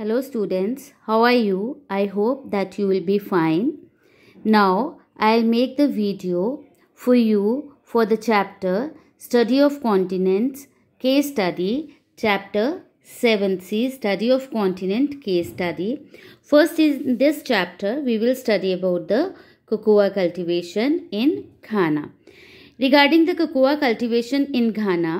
Hello students, how are you? I hope that you will be fine. Now, I'll make the video for you for the chapter Study of Continents Case Study, Chapter 7C Study of Continent Case Study. First in this chapter, we will study about the cocoa cultivation in Ghana. Regarding the cocoa cultivation in Ghana,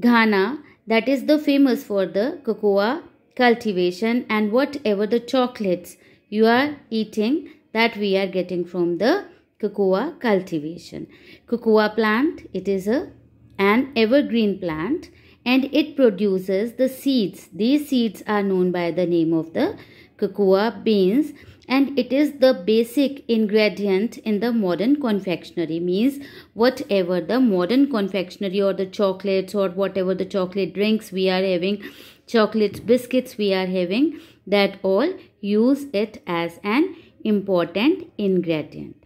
Ghana that is the famous for the cocoa cultivation and whatever the chocolates you are eating that we are getting from the cocoa cultivation. Cocoa plant, it is a, an evergreen plant and it produces the seeds. These seeds are known by the name of the cocoa beans and it is the basic ingredient in the modern confectionery means whatever the modern confectionery or the chocolates or whatever the chocolate drinks we are having chocolate biscuits we are having that all use it as an important ingredient.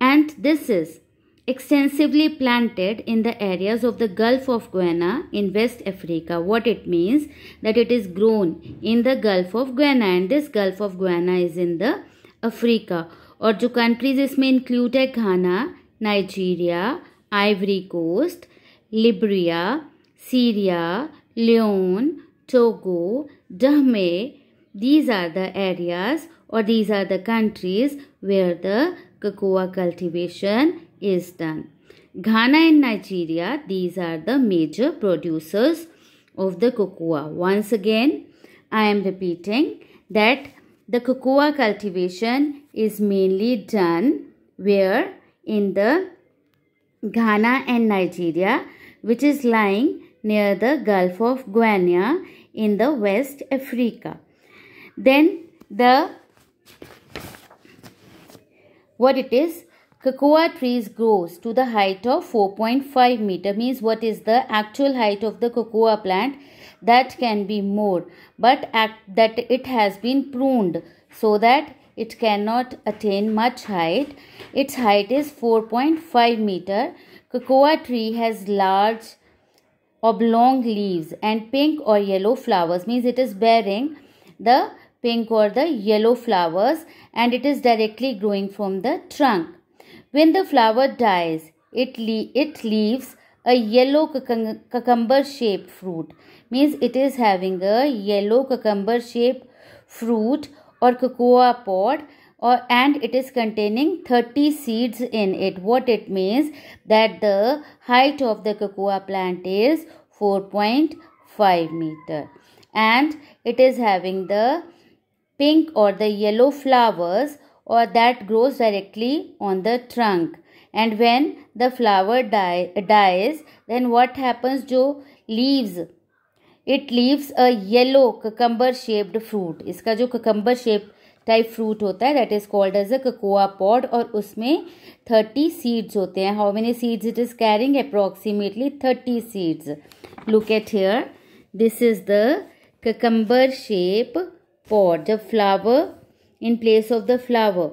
And this is extensively planted in the areas of the Gulf of Guiana in West Africa. What it means that it is grown in the Gulf of Guiana and this Gulf of Guiana is in the Africa. Or जो countries इसमें may include Ghana, Nigeria, Ivory Coast, Liberia, Syria, Leone Togo, Dahme. These are the areas or these are the countries where the cocoa cultivation is done. Ghana and Nigeria, these are the major producers of the cocoa. Once again, I am repeating that the cocoa cultivation is mainly done where in the Ghana and Nigeria, which is lying near the Gulf of Guinea in the West Africa. Then the what it is cocoa trees grows to the height of 4.5 meter means what is the actual height of the cocoa plant that can be more but that it has been pruned so that it cannot attain much height its height is 4.5 meter cocoa tree has large oblong leaves and pink or yellow flowers means it is bearing the pink or the yellow flowers and it is directly growing from the trunk. When the flower dies, it, le it leaves a yellow cucumber shaped fruit means it is having a yellow cucumber shaped fruit or cocoa pod or and it is containing 30 seeds in it what it means that the height of the cocoa plant is 4.5 meter and it is having the pink or the yellow flowers or that grows directly on the trunk and when the flower die, dies then what happens jo leaves it leaves a yellow cucumber shaped fruit Iska jo cucumber shaped type fruit होता है that is called as a cocoa pod और उसमें thirty seeds होते हैं how many seeds it is carrying approximately thirty seeds look at here this is the cucumber shape pod जब flower in place of the flower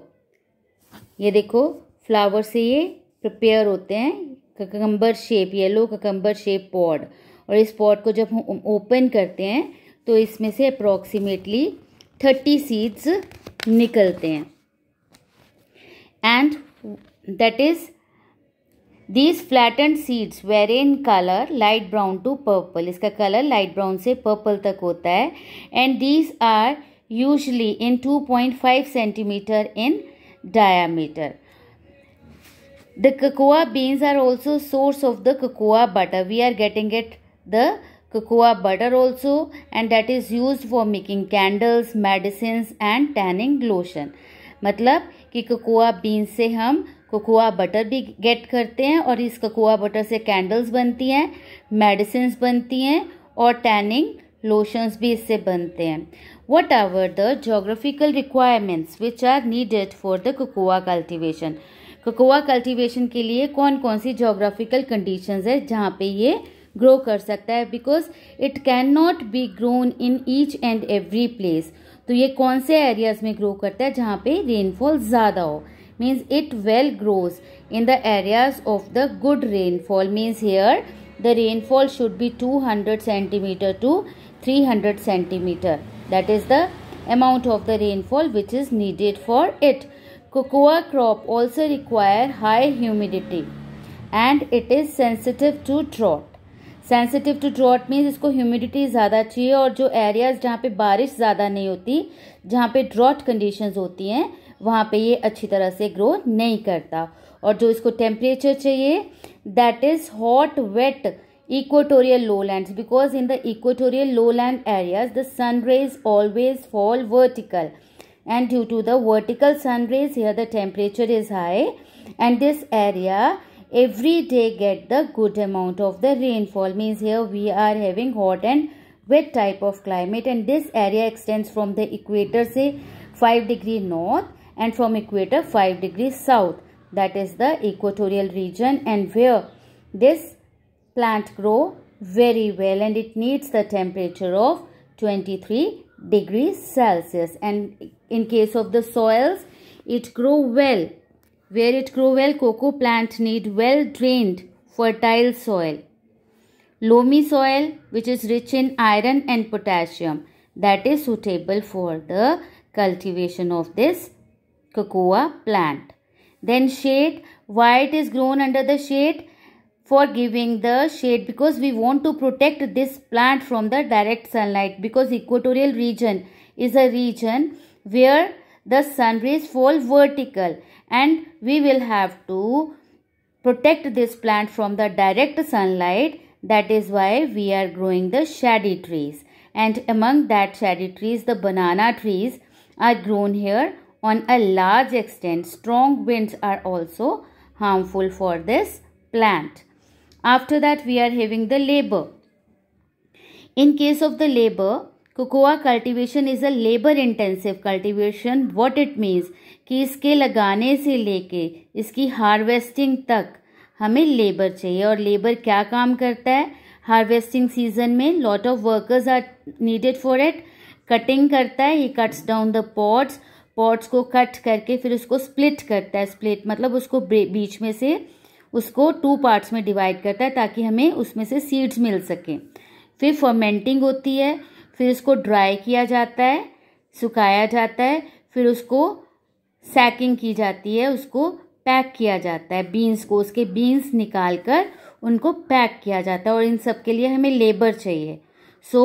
ये देखो flower से ये prepare होते हैं cucumber shape yellow cucumber shape pod और इस pod को जब हम ओपन करते हैं तो इसमें से अप्रोक्सीमेटली थर्टी सीड्स निकलते हैं and that is these flatten seeds were in colour light brown to purple इसका कलर लाइट ब्राउन से पर्पल तक होता है and these are usually in two point five centimetre in diameter the cocoa beans are also source of the cocoa butter we are getting it the Cocoa butter also and that is used for making candles, medicines and tanning lotion. मतलब कि cocoa been से हम cocoa butter भी gate करते हैं और इस cocoa butter से कैंडल्स बनती हैं मेडिसिन बनती हैं और टैनिंग लोशंस भी इससे बनते हैं what are the geographical requirements which are needed for the cocoa cultivation cocoa cultivation के लिए कौन कौन सी जोग्राफिकल कंडीशंस है जहाँ पे ये ग्रो कर सकता है because it can not be grown in each and every place तो ये कौन से एरियाज में ग्रो करता है जहाँ पे रेनफॉल ज़्यादा हो means it well grows in the areas of the good rainfall means here the rainfall should be two hundred centimetre to three hundred centimetre that is the amount of the rainfall which is needed for it cocoa crop also require high humidity and it is sensitive to drought sensitive to drought means इसको humidity ज़्यादा चाहिए और जो areas जहाँ पे बारिश ज़्यादा नहीं होती जहाँ पे ड्रॉट कंडीशन होती हैं वहाँ पे ये अच्छी तरह से ग्रो नहीं करता और जो इसको टेम्परेचर चाहिए that is hot wet equatorial low land because in the equatorial low land areas the sun rays always fall vertical and due to the vertical sun rays here the temperature is high and this area every day get the good amount of the rainfall means here we are having hot and wet type of climate and this area extends from the equator say 5 degree north and from equator 5 degree south that is the equatorial region and where this plant grow very well and it needs the temperature of 23 degrees celsius and in case of the soils it grow well where it grow well cocoa plant need well drained fertile soil loamy soil which is rich in iron and potassium that is suitable for the cultivation of this cocoa plant then shade why it is grown under the shade for giving the shade because we want to protect this plant from the direct sunlight because equatorial region is a region where the sun rays fall vertical and we will have to protect this plant from the direct sunlight that is why we are growing the shady trees and among that shady trees the banana trees are grown here on a large extent strong winds are also harmful for this plant after that we are having the labor in case of the labor cocoa cultivation is a labour intensive cultivation what it means कि इसके लगाने से लेके इसकी harvesting तक हमें labour चाहिए और लेबर क्या काम करता है हार्वेस्टिंग सीजन में lot of workers are needed for it cutting करता है he cuts down the pots pots को कट करके फिर उसको स्प्लिट करता है स्प्लिट मतलब उसको बीच में से उसको टू पार्ट्स में डिवाइड करता है ताकि हमें उसमें से सीड्स मिल सकें फिर फर्मेंटिंग होती है फिर उसको ड्राई किया जाता है सुखाया जाता है फिर उसको सैकिंग की जाती है उसको पैक किया जाता है बीन्स को उसके बीन्स निकाल कर उनको पैक किया जाता है और इन सब के लिए हमें लेबर चाहिए so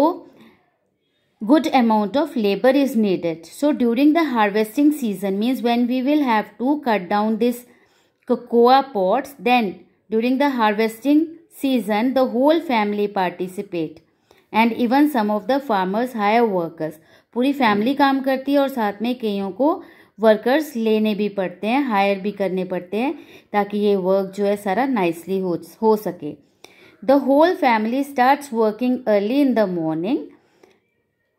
good amount of labour is needed so during the harvesting season means when we will have to cut down this cocoa pots then during the harvesting season the whole family participate and even some of the farmers hire workers पूरी family काम करती है और साथ में कईयों को workers लेने भी पड़ते हैं हायर भी करने पड़ते हैं ताकि ये वर्क जो है सारा नाइसली हो हो सके the whole family starts working early in the morning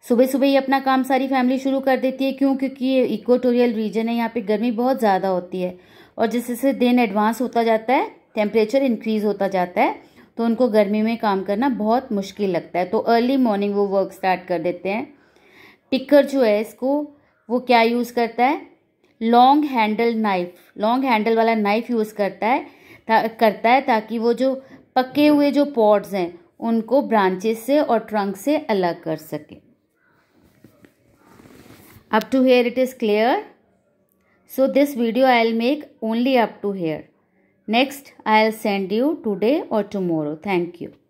सुबह सुबह ही अपना काम सारी फैमिली शुरू कर देती है क्यों क्योंकि ये इक्वेटोरियल रीजन है यहाँ पे गर्मी बहुत ज़्यादा होती है और जिससे दिन एडवांस होता जाता है टेम्परेचर इंक्रीज होता जाता है तो उनको गर्मी में काम करना बहुत मुश्किल लगता है तो अर्ली मॉर्निंग वो वर्क स्टार्ट कर देते हैं टिकर जो है इसको वो क्या यूज़ करता है long handle knife long handle वाला नाइफ यूज़ करता है करता है ताकि वो जो पके हुए जो पॉड्स हैं उनको ब्रांचेस से और ट्रंक से अलग कर सके to here it is clear so this video I i'll make only up to here Next, I'll send you today or tomorrow. Thank you.